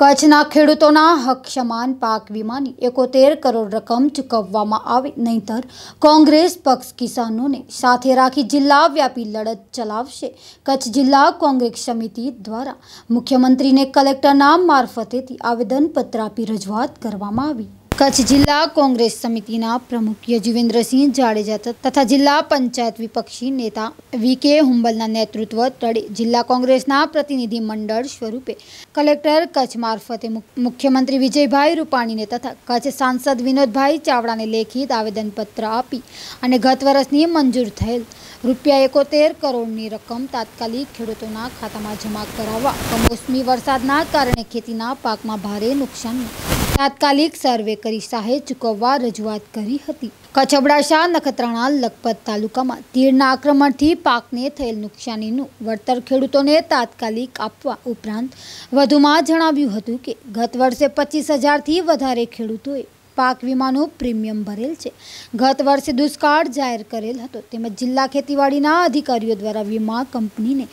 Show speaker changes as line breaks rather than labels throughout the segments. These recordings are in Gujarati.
કચ્છના ખેડૂતોના હક સમાન પાક વીમાની એકોતેર કરોડ રકમ ચૂકવવામાં આવે નહીંતર કોંગ્રેસ પક્ષ કિસાનોને સાથે રાખી જિલ્લા વ્યાપી લડત ચલાવશે કચ્છ જિલ્લા કોંગ્રેસ સમિતિ દ્વારા મુખ્યમંત્રીને કલેક્ટરના મારફતેથી આવેદનપત્ર આપી રજૂઆત કરવામાં આવી કચ્છ જિલ્લા કોંગ્રેસ સમિતિના પ્રમુખ યજુવેન્દ્રસિંહ જાડેજા તથા જિલ્લા પંચાયત વિપક્ષી નેતા વી કે હુંબલના નેતૃત્વ તળે જિલ્લા કોંગ્રેસના પ્રતિનિધિ મંડળ સ્વરૂપે કલેક્ટર કચ્છ મારફતે મુખ્યમંત્રી વિજયભાઈ રૂપાણીને તથા કચ્છ સાંસદ વિનોદભાઈ ચાવડાને લેખિત આવેદનપત્ર આપી અને ગત વર્ષની મંજૂર થયેલ રૂપિયા એકોતેર કરોડની રકમ તાત્કાલિક ખેડૂતોના ખાતામાં જમા કરાવવા કમોસમી વરસાદના કારણે ખેતીના પાકમાં ભારે નુકસાન તાત્કાલિક સર્વે કરી સહાય ચૂકવવા રજૂઆત કરી હતી કચબડાશા નખત્રાણા લખપત તાલુકામાં તીડના આક્રમણથી પાકને થયેલ નુકસાનીનું વળતર ખેડૂતોને તાત્કાલિક આપવા ઉપરાંત વધુમાં જણાવ્યું હતું કે ગત વર્ષે પચીસ હજારથી વધારે ખેડૂતોએ પાક વીમાનું પ્રીમિયમ ભરેલ છે ગત વર્ષે દુષ્કાળ જાહેર કરેલ હતો તેમજ જિલ્લા ખેતીવાડીના અધિકારીઓ દ્વારા વીમા કંપનીને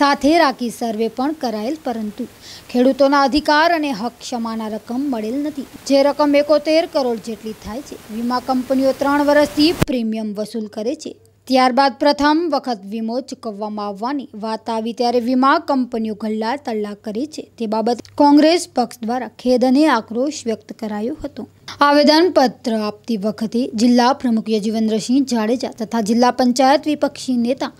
સાથે રાખી સર્વે પણ કરાયેલ પરંતુ ખેડૂતોના અધિકાર અને હક ક્ષમાના રકમ મળેલ નથી જે રકમ એકોતેર કરોડ જેટલી થાય છે વીમા કંપનીઓ ત્રણ વર્ષથી પ્રીમિયમ વસૂલ કરે છે ત્યારબાદ પ્રથમ વખત વીમો ચૂકવવામાં આવવાની વાત આવી ત્યારે વીમા કંપનીઓ ગલ્લા તલ્લા કરી છે તે બાબત કોંગ્રેસ પક્ષ દ્વારા ખેદ અને આક્રોશ વ્યક્ત કરાયો હતો આવેદનપત્ર આપતી વખતે જિલ્લા પ્રમુખ યજવેન્દ્રસિંહ જાડેજા તથા જિલ્લા પંચાયત વિપક્ષી નેતા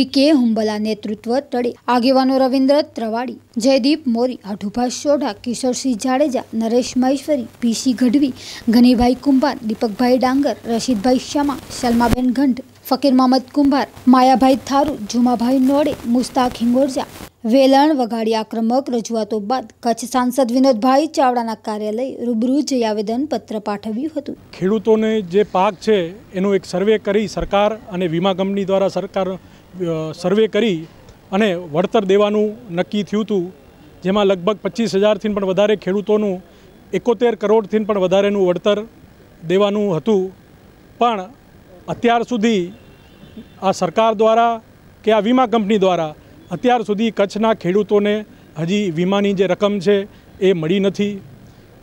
વી કે હુંબલા નેતૃત્વ તળે આગેવાનો રવિન્દ્ર ત્રવાડી જયદીપ મોરી હઠુભા સોઢા કિશોરસિંહ જાડેજા નરેશ મહેશ્વરી પીસી ગઢવી ઘનીભાઈ કુંભાર દીપકભાઈ ડાંગર રશીદભાઈ શ્યામા સલમાબેન ગંઢ ફકીર મોહમ્મદ કુંભાર માયાભાઈ થારુ જુમાભાઈ નોડે મુસ્તાક હિંગોરજા વેલણ વગાડી આક્રમક રજૂઆતો બાદ કચ્છ સાંસદ વિનોદભાઈ ચાવડાના કાર્યાલય રૂબરૂ જઈ આવેદનપત્ર પાઠવ્યું હતું
ખેડૂતોને જે પાક છે એનો એક સર્વે કરી સરકાર અને વીમા કંપની દ્વારા સરકાર સર્વે કરી અને વળતર દેવાનું નક્કી થયું હતું જેમાં લગભગ પચીસ હજારથી પણ વધારે ખેડૂતોનું એકોતેર કરોડથી પણ વધારેનું વળતર દેવાનું હતું પણ અત્યાર સુધી આ સરકાર દ્વારા કે આ વીમા કંપની દ્વારા અત્યાર સુધી કચ્છના ખેડૂતોને હજી વીમાની જે રકમ છે એ મળી નથી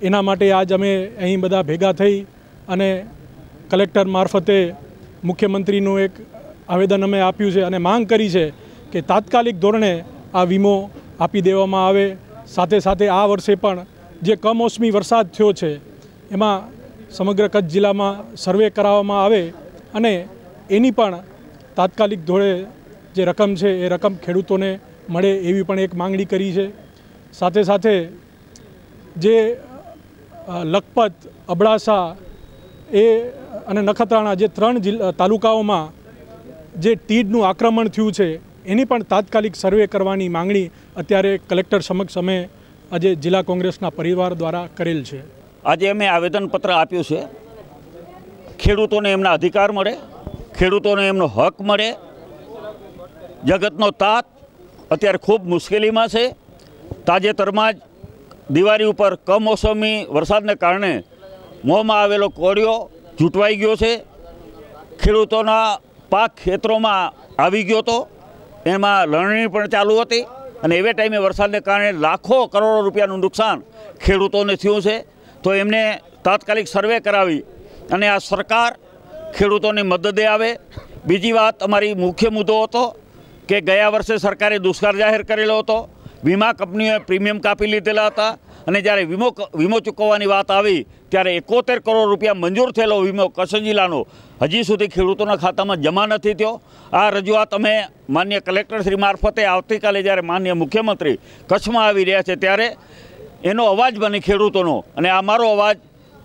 એના માટે આજ અમે અહીં બધા ભેગા થઈ અને કલેક્ટર મારફતે મુખ્યમંત્રીનું એક આવેદન અમે આપ્યું છે અને માંગ કરી છે કે તાત્કાલિક ધોરણે આ વીમો આપી દેવામાં આવે સાથે સાથે આ વર્ષે પણ જે કમોસમી વરસાદ થયો છે એમાં સમગ્ર કચ્છ જિલ્લામાં સર્વે કરાવવામાં આવે અને એની પણ તાત્કાલિક ધોળે જે રકમ છે એ રકમ ખેડૂતોને મળે એવી પણ એક માંગણી કરી છે સાથે સાથે જે લખપત અબડાસા એ અને નખત્રાણા જે ત્રણ તાલુકાઓમાં જે તીડનું આક્રમણ થયું છે એની પણ તાત્કાલિક સર્વે કરવાની માંગણી અત્યારે કલેક્ટર સમક્ષ અમે આજે જિલ્લા કોંગ્રેસના પરિવાર દ્વારા કરેલ છે આજે અમે આવેદનપત્ર આપ્યું છે
ખેડૂતોને એમના અધિકાર મળે ખેડૂતોને એમનો હક મળે જગતનો તાત અત્યારે ખૂબ મુશ્કેલીમાં છે તાજેતરમાં જ દિવાળી ઉપર કમોસમી વરસાદને કારણે મોંમાં આવેલો કોળિયો ચૂંટવાઈ ગયો છે ખેડૂતોના પાક ખેતરોમાં આવી ગયો હતો એમાં લણણી પણ ચાલુ હતી અને એવે ટાઈમે વરસાદને કારણે લાખો કરોડો રૂપિયાનું નુકસાન ખેડૂતોને થયું છે તો એમને તાત્કાલિક સર્વે કરાવી અને આ સરકાર ખેડૂતોની મદદે આવે બીજી વાત અમારી મુખ્ય મુદ્દો હતો કે ગયા વર્ષે સરકારે દુષ્કાળ જાહેર કરેલો હતો વીમા કંપનીઓએ પ્રીમિયમ કાપી લીધેલા હતા અને જ્યારે વીમો વીમો ચૂકવવાની વાત આવી ત્યારે એકોતેર કરોડ રૂપિયા મંજૂર થયેલો વીમો કચ્છ જિલ્લાનો હજી સુધી ખેડૂતોના ખાતામાં જમા નથી થયો આ રજૂઆત અમે માન્ય કલેક્ટરશ્રી મારફતે આવતીકાલે જ્યારે માન્ય મુખ્યમંત્રી કચ્છમાં આવી રહ્યા છે ત્યારે એનો અવાજ બને ખેડૂતોનો અને આ મારો અવાજ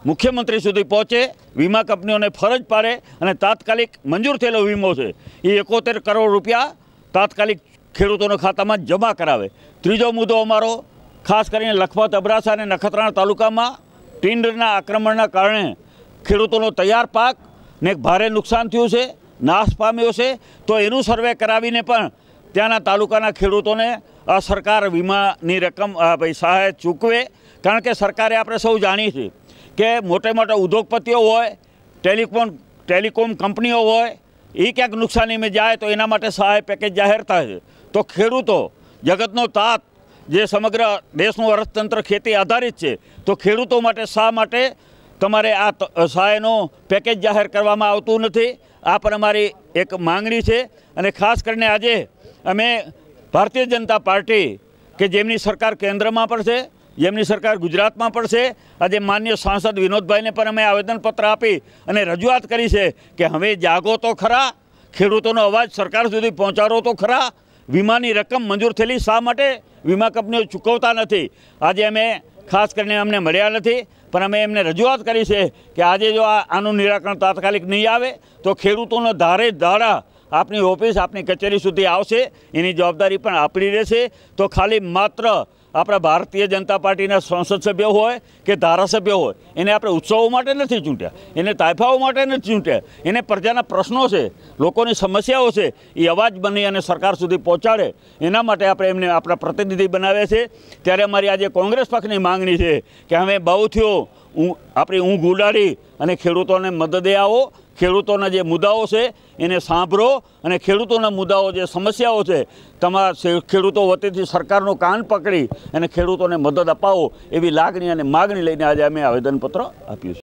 મુખ્યમંત્રી સુધી પહોંચે વીમા કંપનીઓને ફરજ પાડે અને તાત્કાલિક મંજૂર થયેલો વીમો છે એ એકોતેર કરોડ રૂપિયા તાત્કાલિક ખેડૂતોના ખાતામાં જમા કરાવે ત્રીજો મુદ્દો અમારો ખાસ કરીને લખપત અબરાસા અને નખત્રાણા તાલુકામાં ટિન્ડરના આક્રમણના કારણે ખેડૂતોનો તૈયાર પાકને ભારે નુકસાન થયું છે નાશ પામ્યો છે તો એનું સર્વે કરાવીને પણ ત્યાંના તાલુકાના ખેડૂતોને સરકાર વીમાની રકમ ભાઈ સહાય ચૂકવે કારણ કે સરકારે આપણે સૌ જાણીએ છીએ કે મોટે મોટા ઉદ્યોગપતિઓ હોય ટેલિકોમ ટેલિકોમ કંપનીઓ હોય એ ક્યાંક નુકસાનીમાં જાય તો એના માટે સહાય પેકેજ જાહેર થાય તો ખેડૂતો જગતનો તાત જે સમગ્ર દેશનું અર્થતંત્ર ખેતી આધારિત છે તો ખેડૂતો માટે શા માટે તમારે આ સહાયનું પેકેજ જાહેર કરવામાં આવતું નથી આ પણ અમારી એક માંગણી છે અને ખાસ કરીને આજે અમે ભારતીય જનતા પાર્ટી કે જેમની સરકાર કેન્દ્રમાં પણ છે જેમની સરકાર ગુજરાતમાં પણ છે આજે માન્ય સાંસદ વિનોદભાઈને પણ અમે આવેદનપત્ર આપી અને રજૂઆત કરી છે કે હવે જાગો તો ખરા ખેડૂતોનો અવાજ સરકાર સુધી પહોંચાડો તો ખરા વીમાની રકમ મંજૂર થયેલી શા માટે વીમા કંપનીઓ ચૂકવતા નથી આજે અમે ખાસ કરીને અમને મળ્યા નથી પણ અમે એમને રજૂઆત કરી છે કે આજે જો આનું નિરાકરણ તાત્કાલિક નહીં આવે તો ખેડૂતોનો ધારે ધારા આપની ઓફિસ આપની કચેરી સુધી આવશે એની જવાબદારી પણ આપણી રહેશે તો ખાલી માત્ર આપણા ભારતીય જનતા પાર્ટીના સંસદ સભ્ય હોય કે ધારાસભ્ય હોય એને આપણે ઉત્સવો માટે નથી ચૂંટ્યા એને તાયફાઓ માટે નથી ચૂંટ્યા એને પ્રજાના પ્રશ્નો છે લોકોની સમસ્યાઓ છે એ અવાજ બની અને સરકાર સુધી પહોંચાડે એના માટે આપણે એમને આપણા પ્રતિનિધિ બનાવ્યા છે ત્યારે અમારી આજે કોંગ્રેસ પક્ષની માંગણી છે કે હવે બહુ થયો આપણી ઊંઘ ઉડાડી અને ખેડૂતોને મદદે આવો ખેડૂતોના જે મુદ્દાઓ છે એને સાંભળો અને ખેડૂતોના મુદ્દાઓ જે સમસ્યાઓ છે તમારા ખેડૂતો વતીથી સરકારનો કાન પકડી અને ખેડૂતોને મદદ અપાવો એવી લાગણી અને માગણી લઈને આજે અમે આવેદનપત્ર આપ્યું છે